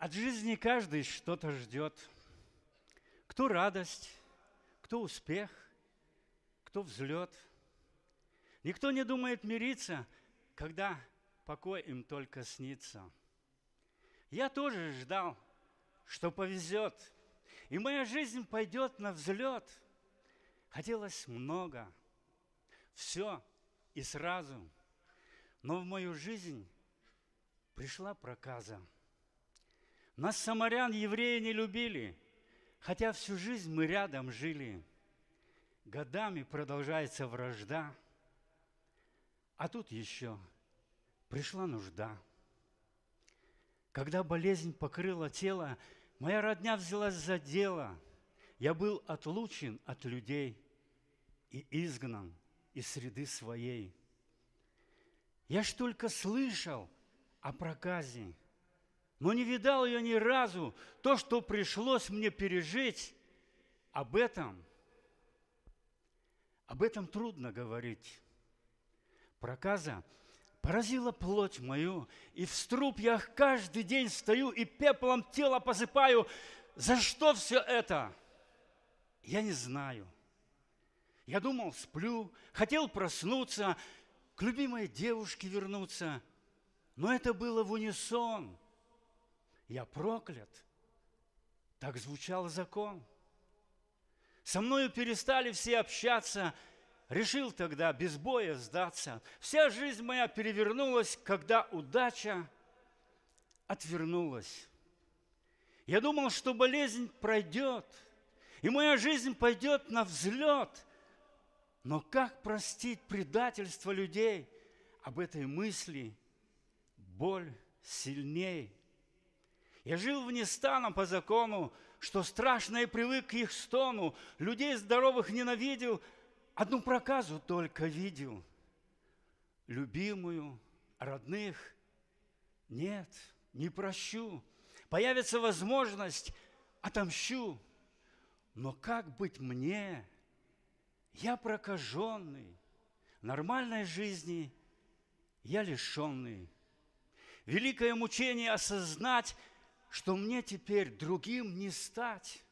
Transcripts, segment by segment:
От жизни каждый что-то ждет. Кто радость, кто успех, кто взлет. Никто не думает мириться, когда покой им только снится. Я тоже ждал, что повезет, и моя жизнь пойдет на взлет. Хотелось много, все и сразу, но в мою жизнь пришла проказа – нас, самарян, евреи не любили, хотя всю жизнь мы рядом жили. Годами продолжается вражда, а тут еще пришла нужда. Когда болезнь покрыла тело, моя родня взялась за дело. Я был отлучен от людей и изгнан из среды своей. Я ж только слышал о проказе – но не видал я ни разу. То, что пришлось мне пережить, об этом, об этом трудно говорить. Проказа поразила плоть мою, и в струп я каждый день стою и пеплом тело посыпаю. За что все это? Я не знаю. Я думал, сплю, хотел проснуться, к любимой девушке вернуться, но это было в унисон я проклят. Так звучал закон. Со мною перестали все общаться. Решил тогда без боя сдаться. Вся жизнь моя перевернулась, когда удача отвернулась. Я думал, что болезнь пройдет, и моя жизнь пойдет на взлет. Но как простить предательство людей? Об этой мысли боль сильней – я жил вне стана по закону, что страшно и привык к их стону, людей здоровых ненавидел, одну проказу только видел. Любимую, родных нет, не прощу. Появится возможность, отомщу. Но как быть мне? Я прокаженный, нормальной жизни я лишенный. Великое мучение осознать – что мне теперь другим не стать.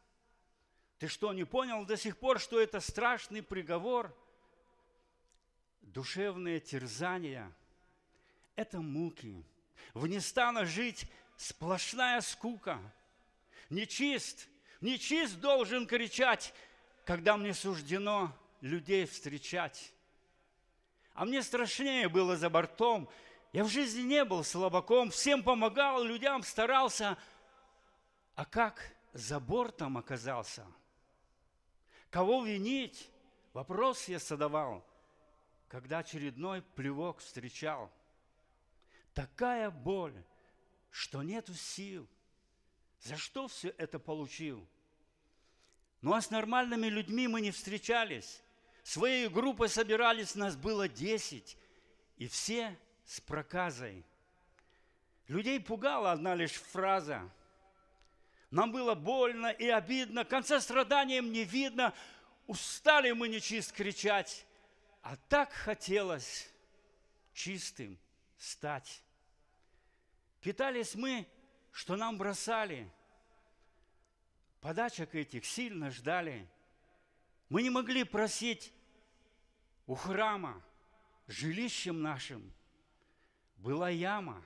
Ты что, не понял до сих пор, что это страшный приговор? Душевные терзания – это муки. Вне стана жить сплошная скука. Нечист, нечист должен кричать, когда мне суждено людей встречать. А мне страшнее было за бортом – я в жизни не был слабаком, всем помогал, людям старался. А как за бортом оказался? Кого винить? Вопрос я задавал, когда очередной плевок встречал. Такая боль, что нету сил. За что все это получил? Ну а с нормальными людьми мы не встречались. Своей группой собирались, нас было десять. И все – с проказой. Людей пугала одна лишь фраза. Нам было больно и обидно, конца страданиям не видно, устали мы нечист кричать, а так хотелось чистым стать. Питались мы, что нам бросали, подачек этих сильно ждали. Мы не могли просить у храма, жилищем нашим – была яма.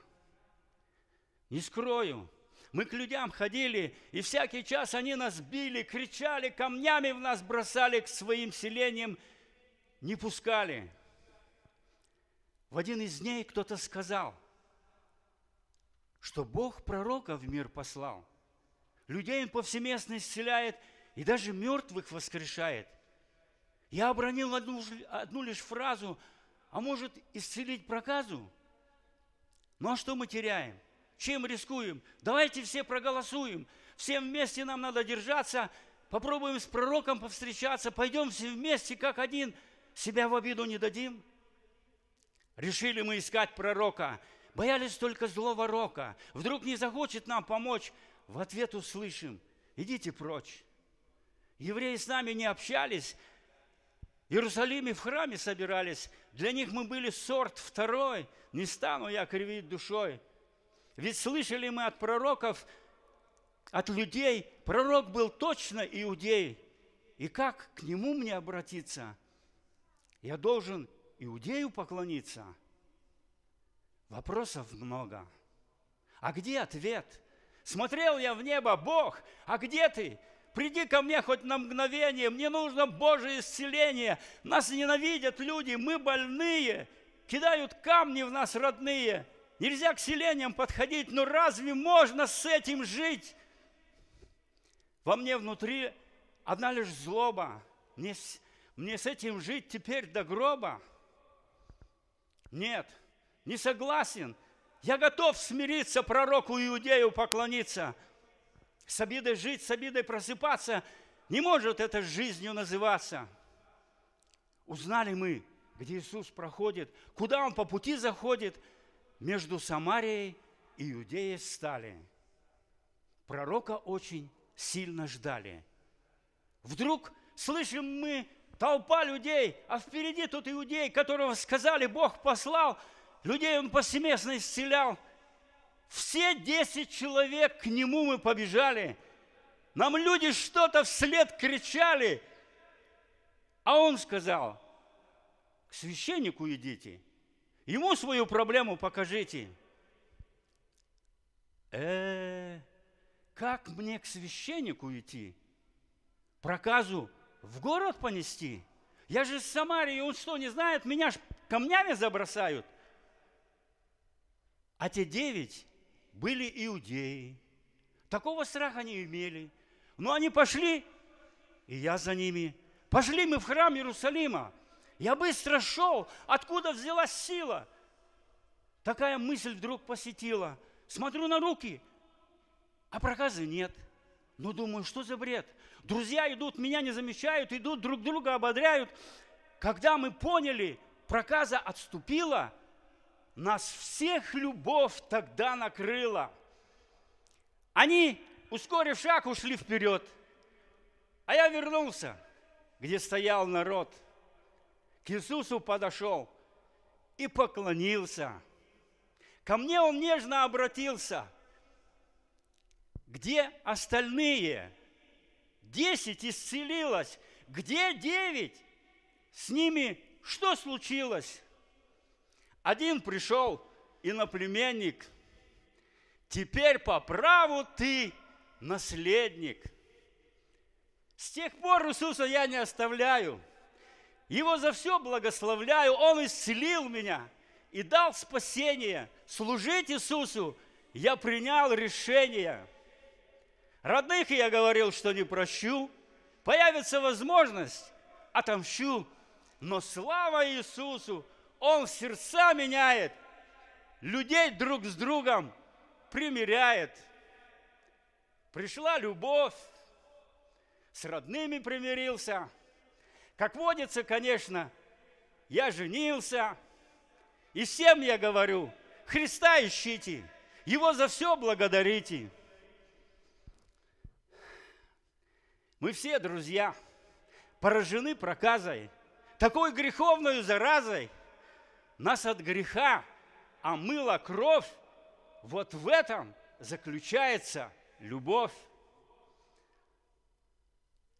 Не скрою, мы к людям ходили, и всякий час они нас били, кричали, камнями в нас бросали, к своим селениям не пускали. В один из дней кто-то сказал, что Бог пророка в мир послал. Людей он повсеместно исцеляет и даже мертвых воскрешает. Я обронил одну, одну лишь фразу, а может исцелить проказу – ну а что мы теряем? Чем рискуем? Давайте все проголосуем. Всем вместе нам надо держаться. Попробуем с пророком повстречаться. Пойдем все вместе, как один. Себя в обиду не дадим. Решили мы искать пророка. Боялись только злого рока. Вдруг не захочет нам помочь. В ответ услышим. Идите прочь. Евреи с нами не общались, Иерусалиме в храме собирались, для них мы были сорт второй, не стану я кривить душой. Ведь слышали мы от пророков, от людей, пророк был точно иудей. И как к нему мне обратиться? Я должен иудею поклониться? Вопросов много. А где ответ? Смотрел я в небо, Бог, а где ты? приди ко мне хоть на мгновение, мне нужно Божье исцеление. Нас ненавидят люди, мы больные, кидают камни в нас родные. Нельзя к селениям подходить, но разве можно с этим жить? Во мне внутри одна лишь злоба. Мне, мне с этим жить теперь до гроба? Нет, не согласен. Я готов смириться пророку Иудею, поклониться – с обидой жить, с обидой просыпаться, не может это жизнью называться. Узнали мы, где Иисус проходит, куда Он по пути заходит, между Самарией и Иудеей стали. Пророка очень сильно ждали. Вдруг слышим мы толпа людей, а впереди тут иудей, которого сказали, Бог послал, людей он повсеместно исцелял – все десять человек к нему мы побежали. Нам люди что-то вслед кричали. А он сказал, к священнику идите, ему свою проблему покажите. Э, как мне к священнику идти? Проказу в город понести? Я же из Самарии, он что, не знает? Меня ж камнями забросают. А те девять были иудеи. Такого страха не имели. Но они пошли, и я за ними. Пошли мы в храм Иерусалима. Я быстро шел, откуда взялась сила. Такая мысль вдруг посетила. Смотрю на руки, а проказы нет. Ну, думаю, что за бред? Друзья идут, меня не замечают, идут, друг друга ободряют. Когда мы поняли, проказа отступила – нас всех любовь тогда накрыла. Они, ускорив шаг, ушли вперед. А я вернулся, где стоял народ. К Иисусу подошел и поклонился. Ко мне он нежно обратился. Где остальные? Десять исцелилось. Где девять? С ними что случилось? Один пришел, иноплеменник, теперь по праву ты наследник. С тех пор Иисуса я не оставляю. Его за все благословляю. Он исцелил меня и дал спасение. Служить Иисусу я принял решение. Родных я говорил, что не прощу. Появится возможность, отомщу. Но слава Иисусу! Он сердца меняет, людей друг с другом примиряет. Пришла любовь, с родными примирился. Как водится, конечно, я женился. И всем я говорю, Христа ищите, Его за все благодарите. Мы все, друзья, поражены проказой, такой греховной заразой – нас от греха омыла а кровь, вот в этом заключается любовь.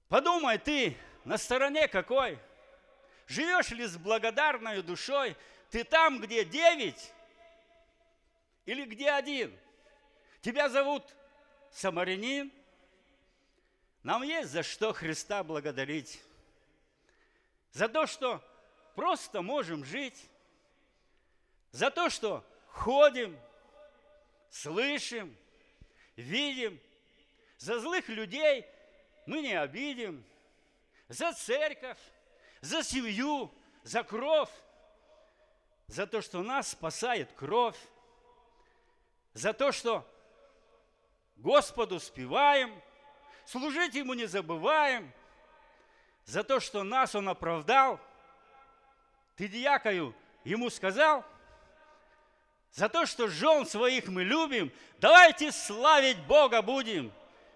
Подумай ты, на стороне какой? Живешь ли с благодарной душой? Ты там, где девять или где один? Тебя зовут Самарянин? Нам есть за что Христа благодарить. За то, что просто можем жить, за то, что ходим, слышим, видим. За злых людей мы не обидим. За церковь, за семью, за кровь. За то, что нас спасает кровь. За то, что Господу спеваем, служить Ему не забываем. За то, что нас Он оправдал. Ты диякою Ему сказал – за то, что жен своих мы любим, давайте славить Бога будем.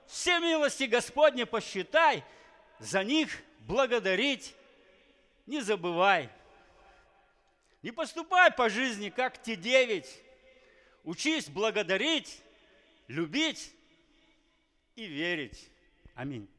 Все милости Господни посчитай, за них благодарить не забывай. Не поступай по жизни, как те девять. Учись благодарить, любить и верить. Аминь.